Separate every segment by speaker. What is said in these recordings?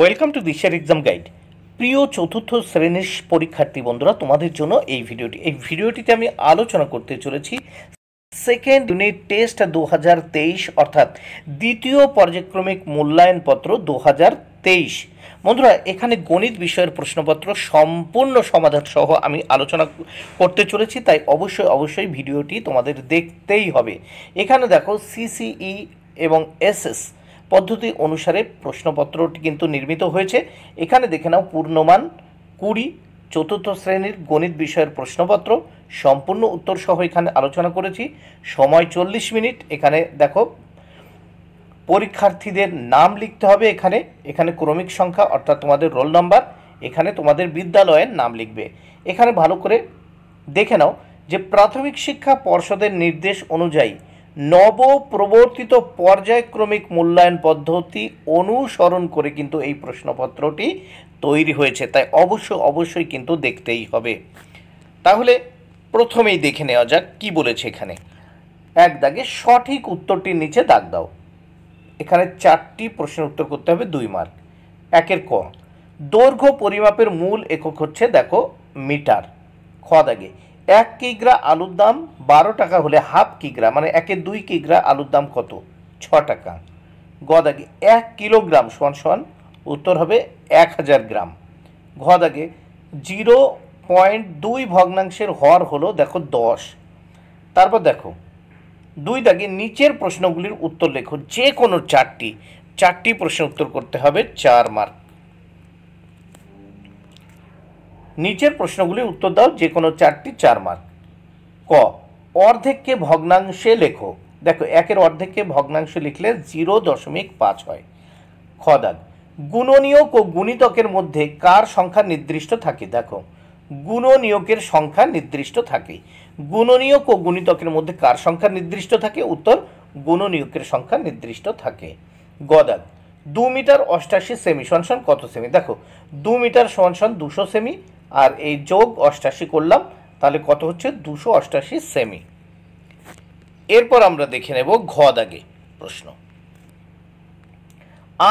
Speaker 1: welcome to দিশার exam guide প্রিয় চতুর্থ শ্রেণীর পরীক্ষার্থী বন্ধুরা তোমাদের জন্য এই ভিডিওটি এই ভিডিওটিতে আমি আলোচনা করতে চলেছি সেকেন্ড ইউনিট টেস্ট দু অর্থাৎ দ্বিতীয় পর্যায়ক্রমিক মূল্যায়নপত্র দু তেইশ বন্ধুরা এখানে গণিত বিষয়ের প্রশ্নপত্র সম্পূর্ণ সমাধান সহ আমি আলোচনা করতে চলেছি তাই অবশ্যই অবশ্যই ভিডিওটি তোমাদের দেখতেই হবে এখানে দেখো সিসিই e এবং এস পদ্ধতি অনুসারে প্রশ্নপত্রটি কিন্তু নির্মিত হয়েছে এখানে দেখে নাও পূর্ণমান কুড়ি চতুর্থ শ্রেণীর গণিত বিষয়ের প্রশ্নপত্র সম্পূর্ণ উত্তর সহ এখানে আলোচনা করেছি সময় চল্লিশ মিনিট এখানে দেখো পরীক্ষার্থীদের নাম লিখতে হবে এখানে এখানে ক্রমিক সংখ্যা অর্থাৎ তোমাদের রোল নাম্বার এখানে তোমাদের বিদ্যালয়ের নাম লিখবে এখানে ভালো করে দেখে নাও যে প্রাথমিক শিক্ষা পর্ষদের নির্দেশ অনুযায়ী নবপ্রবর্তিত পর্যায়ক্রমিক মূল্যায়ন পদ্ধতি অনুসরণ করে কিন্তু এই প্রশ্নপত্রটি তৈরি হয়েছে তাই অবশ্য অবশ্যই কিন্তু দেখতেই হবে তাহলে প্রথমেই দেখে নেওয়া যাক কি বলেছে এখানে এক দাগে সঠিক উত্তরটির নিচে দাগ দাও এখানে চারটি প্রশ্নের উত্তর করতে হবে দুই মার্ক একের ক দৈর্ঘ্য পরিমাপের মূল একক হচ্ছে দেখো মিটার খ দাগে এক কিগ্রা আলুর দাম বারো টাকা হলে হাফ কিগ্রা মানে একে দুই কিগ্রা আলুর দাম কত ছ টাকা গদাগে এক কিলোগ্রাম সমান সমান উত্তর হবে এক হাজার গ্রাম গদাগে জিরো পয়েন্ট দুই ভগ্নাংশের হর হলো দেখো দশ তারপর দেখো দুই দাগে নিচের প্রশ্নগুলির উত্তর লেখো যে কোনো চারটি চারটি প্রশ্নের উত্তর করতে হবে চার মার্ক নিচের প্রশ্নগুলি উত্তর দাও যে কোনো চারটি চার মার্ক ক অর্ধেককে ভগ্নাংশে লেখো দেখো একের অর্ধেককে ভগ্নাংশে লিখলে জিরো দশমিক পাঁচ হয় খদাগ দাগ গুণনীয়ক ও গুণিতকের মধ্যে কার সংখ্যা নির্দিষ্ট থাকে দেখো গুণনীয়কের সংখ্যা নির্দিষ্ট থাকে গুণনীয়ক ও গুণিতকের মধ্যে কার সংখ্যা নির্দিষ্ট থাকে উত্তর গুণনীয়কের সংখ্যা নির্দিষ্ট থাকে গদাগ দু মিটার অষ্টাশি সেমি সমান কত সেমি দেখো দু মিটার সমান সমান দুশো সেমি আর এই যোগ অষ্টাশি করলাম তাহলে কত হচ্ছে দুশো অষ্টাশি সেমি এরপর আমরা দেখে নেব ঘ দাগে প্রশ্ন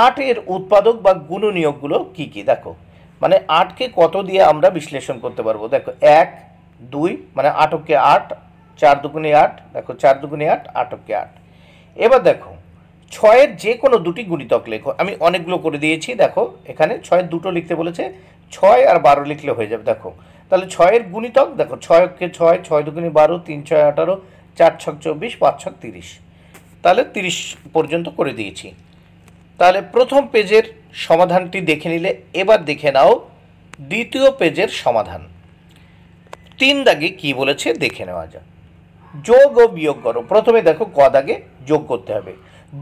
Speaker 1: আট এর উৎপাদক বা নিয়োগগুলো কি কি দেখো মানে আটকে কত দিয়ে আমরা বিশ্লেষণ করতে পারবো দেখো এক দুই মানে আটককে আট চার দুগুনি আট দেখো চার দুগুণে আট আটককে আট এবার দেখো ছয়ের যে কোনো দুটি গুণিতক লেখো আমি অনেকগুলো করে দিয়েছি দেখো এখানে ছয়ের দুটো লিখতে বলেছে ছয় আর বারো লিখলে হয়ে যাবে দেখো তাহলে ছয়ের গুণিতক দেখো ছয়কে ছয় ছয় দুগুণি বারো তিন ছয় আঠারো চার ছক চব্বিশ পাঁচ ছক তিরিশ তাহলে তিরিশ পর্যন্ত করে দিয়েছি তাহলে প্রথম পেজের সমাধানটি দেখে নিলে এবার দেখে নাও দ্বিতীয় পেজের সমাধান তিন দাগে কি বলেছে দেখে নেওয়া যাক যোগ ও বিয়োগ করো প্রথমে দেখো ক দাগে যোগ করতে হবে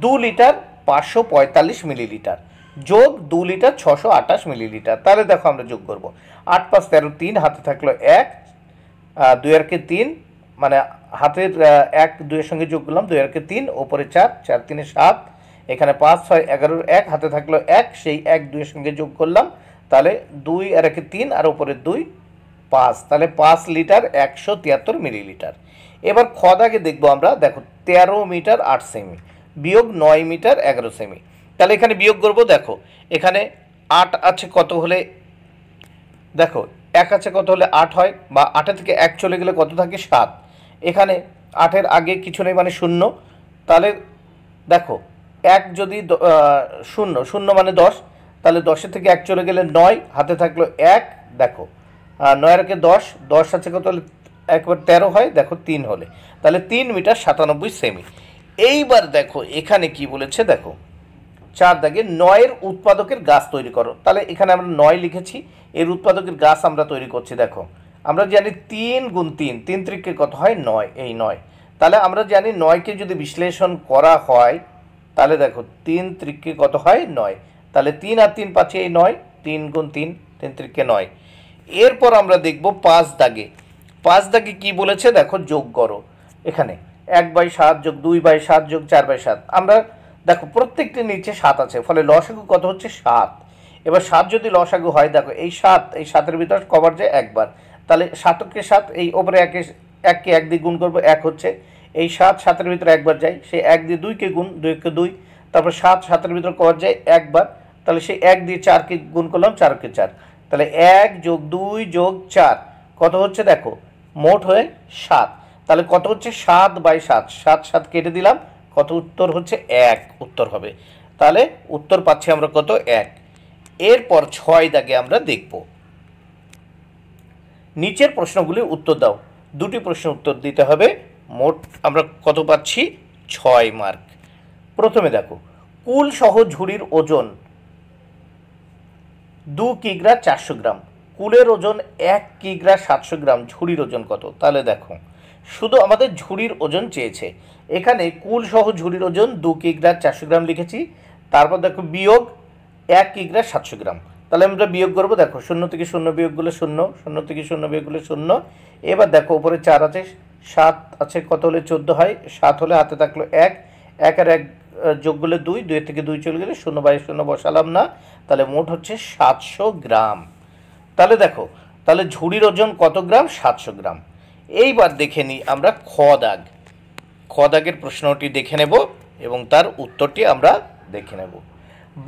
Speaker 1: দু লিটার পাঁচশো পঁয়তাল্লিশ মিলিলিটার যোগ দু লিটার ছশো আঠাশ মিলিলিটার তাহলে দেখো আমরা যোগ করবো আট পাঁচ তেরো তিন হাতে থাকলো এক দুই আরকে তিন মানে হাতের এক দুয়ের সঙ্গে যোগ করলাম দুয়ারকে আরকে তিন ওপরে চার চার তিনে সাত এখানে পাঁচ ছয় এগারোর এক হাতে থাকলো এক সেই এক দুয়ের সঙ্গে যোগ করলাম তাহলে দুই আর একে তিন আর ওপরে দুই পাঁচ তাহলে পাঁচ লিটার একশো তিয়াত্তর মিলিলিটার এবার খদাকে দেখবো আমরা দেখো তেরো মিটার আট সেমি বিয়োগ নয় মিটার এগারো সেমি তাহলে এখানে বিয়োগ করব দেখো এখানে আট আছে কত হলে দেখো এক আছে কত হলে আট হয় বা আটের থেকে এক চলে গেলে কত থাকে সাত এখানে আটের আগে কিছু নেই মানে শূন্য তাহলে দেখো এক যদি শূন্য শূন্য মানে দশ তাহলে দশের থেকে এক চলে গেলে নয় হাতে থাকলো এক দেখো নয় আগে দশ দশ আছে কত হলে একবার তেরো হয় দেখো তিন হলে তাহলে তিন মিটার সাতানব্বই সেমি এইবার দেখো এখানে কি বলেছে দেখো চার দাগে নয়ের উৎপাদকের গাছ তৈরি করো তাহলে এখানে আমরা নয় লিখেছি এর উৎপাদকের গাছ আমরা তৈরি করছি দেখো আমরা জানি তিন গুণ তিন তিন ত্রিককে কত হয় নয় এই নয় তাহলে আমরা জানি নয়কে যদি বিশ্লেষণ করা হয় তাহলে দেখো তিন ত্রিককে কত হয় নয় তাহলে তিন আর তিন পাঁচে এই নয় তিন গুণ তিন তিন ত্রিককে নয় এরপর আমরা দেখব পাঁচ দাগে পাঁচ দাগে কি বলেছে দেখো যোগ করো এখানে এক বাই সাত যোগ দুই বাই সাত যোগ চার বাই সাত আমরা দেখো প্রত্যেকটি নিচে সাত আছে ফলে লসাগু কত হচ্ছে সাত এবার সাত যদি লসাগু হয় দেখো এই সাত এই সাতের ভিতর কবার যায় একবার তাহলে সাতকে সাত এই ওপরে একে এককে এক দিয়ে গুণ করবো এক হচ্ছে এই সাত সাতের ভিতরে একবার যায় সেই এক দিয়ে দুইকে গুণ দুইকে দুই তারপর সাত সাতের ভিতরে কবার যায় একবার তাহলে সেই এক দিয়ে চারকে গুণ করলাম চারকে চার তাহলে এক যোগ দুই যোগ চার কত হচ্ছে দেখো মোট হয়ে সাত তাহলে কত হচ্ছে সাত বাই সাত সাত সাত কেটে দিলাম কত উত্তর হচ্ছে এক উত্তর হবে তাহলে উত্তর পাচ্ছি আমরা কত এক এরপর ছয় দাগে আমরা দেখব নিচের প্রশ্নগুলির উত্তর দাও দুটি প্রশ্ন উত্তর দিতে হবে মোট আমরা কত পাচ্ছি ছয় মার্ক প্রথমে দেখো কুল সহ ঝুড়ির ওজন দু কিগ্রা চারশো গ্রাম কুলের ওজন এক কিগ্রা সাতশো গ্রাম ঝুড়ির ওজন কত তাহলে দেখো শুধু আমাদের ঝুড়ির ওজন চেয়েছে এখানে কুল সহ ঝুড়ির ওজন দু কিগ্রা চারশো গ্রাম লিখেছি তারপর দেখো বিয়োগ এক কিগ্রা সাতশো গ্রাম তাহলে আমরা বিয়োগ করবো দেখো শূন্য থেকে শূন্য বিয়োগ করলে শূন্য শূন্য থেকে শূন্য বিয়োগ করলে শূন্য এবার দেখো ওপরে চার আছে সাত আছে কত হলে চোদ্দো হয় সাত হলে হাতে থাকলো এক এক আর এক যোগ করলে দুই দুই থেকে দুই চলে গেলে শূন্য বাইশ শূন্য বসালাম না তাহলে মোট হচ্ছে সাতশো গ্রাম তাহলে দেখো তাহলে ঝুড়ির ওজন কত গ্রাম সাতশো গ্রাম এইবার দেখে নিই আমরা খ দাগ খ দাগের প্রশ্নটি দেখে নেব এবং তার উত্তরটি আমরা দেখে নেব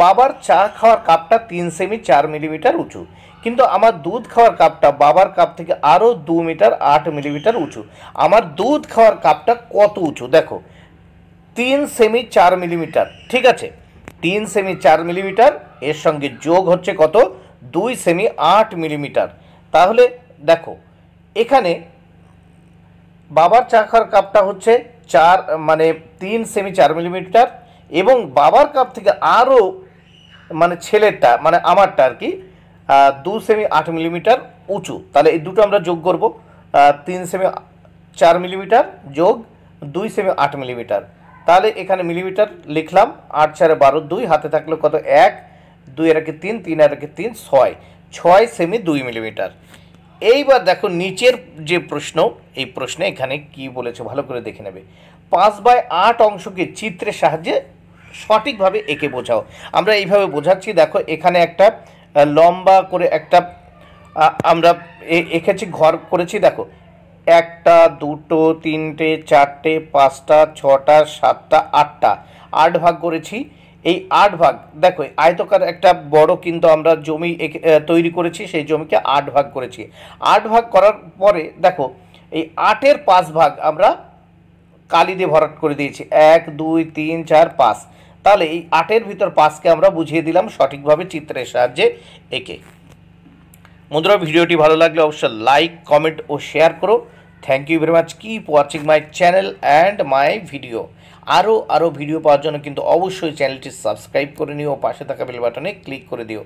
Speaker 1: বাবার চা খাওয়ার কাপটা তিন সেমি চার মিলিমিটার উঁচু কিন্তু আমার দুধ খাওয়ার কাপটা বাবার কাপ থেকে আরও দু মিটার আট মিলিমিটার উঁচু আমার দুধ খাওয়ার কাপটা কত উঁচু দেখো তিন সেমি চার মিলিমিটার ঠিক আছে তিন সেমি চার মিলিমিটার এর সঙ্গে যোগ হচ্ছে কত দুই সেমি আট মিলিমিটার তাহলে দেখো এখানে বাবার চা কাপটা হচ্ছে চার মানে তিন সেমি চার মিলিমিটার এবং বাবার কাপ থেকে আরও মানে ছেলেরটা মানে আমারটা আর কি দু সেমি আট মিলিমিটার উঁচু তাহলে এই দুটো আমরা যোগ করব তিন সেমি চার মিলিমিটার যোগ দুই সেমি আট মিলিমিটার তাহলে এখানে মিলিমিটার লিখলাম আট চারে বারো দুই হাতে থাকলে কত এক দুই এর আগে তিন তিন এর আগে তিন ছয় ছয় সেমি দুই মিলিমিটার এইবার দেখো নিচের যে প্রশ্ন এই প্রশ্নে এখানে কি বলেছে ভালো করে দেখে নেবে পাঁচ বাই আট অংশকে চিত্রের সাহায্যে সঠিকভাবে একে বোঝাও আমরা এইভাবে বোঝাচ্ছি দেখো এখানে একটা লম্বা করে একটা আমরা এঁকেছি ঘর করেছি দেখো একটা দুটো তিনটে চারটে পাঁচটা ছটা সাতটা আটটা আট ভাগ করেছি এই আট ভাগ দেখো আয়তকার একটা বড় কিন্তু আমরা জমি তৈরি করেছি সেই জমিকে আট ভাগ করেছি আট ভাগ করার পরে দেখো এই আটের পাঁচ ভাগ আমরা কালি দিয়ে ভরাট করে দিয়েছি এক দুই তিন চার পাঁচ তাহলে এই আটের ভিতর পাঁচকে আমরা বুঝিয়ে দিলাম সঠিকভাবে চিত্রের সাহায্যে একে মুদ্রা ভিডিওটি ভালো লাগলে অবশ্যই লাইক কমেন্ট ও শেয়ার করো thank you very much keep watching my channel and my video আরও আরও ভিডিও পাওয়ার জন্য কিন্তু অবশ্যই চ্যানেলটি সাবস্ক্রাইব করে নিও পাশে থাকা বেল বাটনে ক্লিক করে দিও